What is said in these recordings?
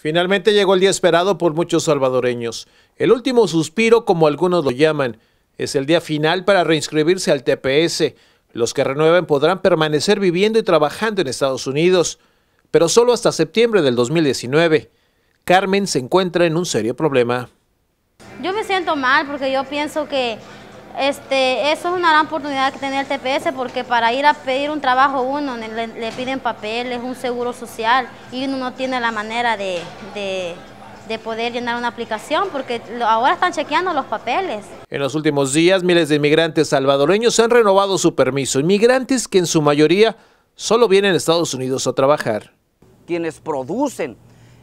Finalmente llegó el día esperado por muchos salvadoreños. El último suspiro, como algunos lo llaman, es el día final para reinscribirse al TPS. Los que renueven podrán permanecer viviendo y trabajando en Estados Unidos, pero solo hasta septiembre del 2019. Carmen se encuentra en un serio problema. Yo me siento mal porque yo pienso que este, eso es una gran oportunidad que tiene el TPS porque para ir a pedir un trabajo uno le, piden papeles, un seguro social y uno no tiene la manera de, poder llenar una aplicación porque ahora están chequeando los papeles. En los últimos días miles de inmigrantes salvadoreños han renovado su permiso, inmigrantes que en su mayoría solo vienen a Estados Unidos a trabajar. Quienes producen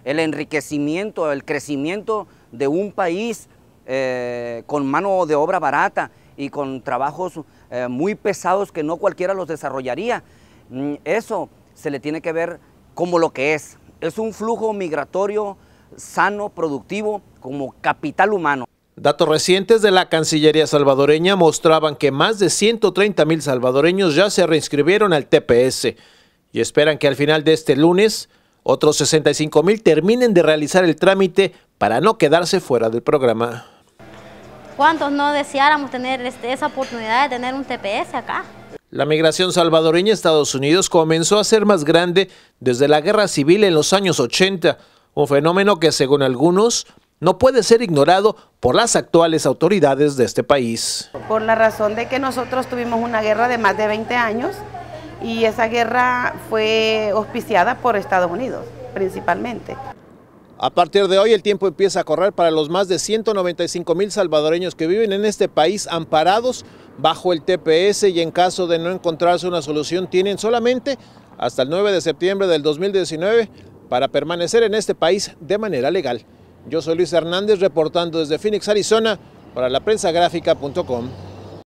el enriquecimiento, el crecimiento de un país eh, con mano de obra barata y con trabajos eh, muy pesados que no cualquiera los desarrollaría. Mm, eso se le tiene que ver como lo que es. Es un flujo migratorio sano, productivo, como capital humano. Datos recientes de la Cancillería salvadoreña mostraban que más de 130 mil salvadoreños ya se reinscribieron al TPS y esperan que al final de este lunes otros 65 mil terminen de realizar el trámite para no quedarse fuera del programa. ¿Cuántos no deseáramos tener este, esa oportunidad de tener un TPS acá? La migración salvadoreña a Estados Unidos comenzó a ser más grande desde la guerra civil en los años 80, un fenómeno que según algunos no puede ser ignorado por las actuales autoridades de este país. Por la razón de que nosotros tuvimos una guerra de más de 20 años y esa guerra fue auspiciada por Estados Unidos principalmente. A partir de hoy el tiempo empieza a correr para los más de 195 mil salvadoreños que viven en este país amparados bajo el TPS y en caso de no encontrarse una solución tienen solamente hasta el 9 de septiembre del 2019 para permanecer en este país de manera legal. Yo soy Luis Hernández reportando desde Phoenix, Arizona para la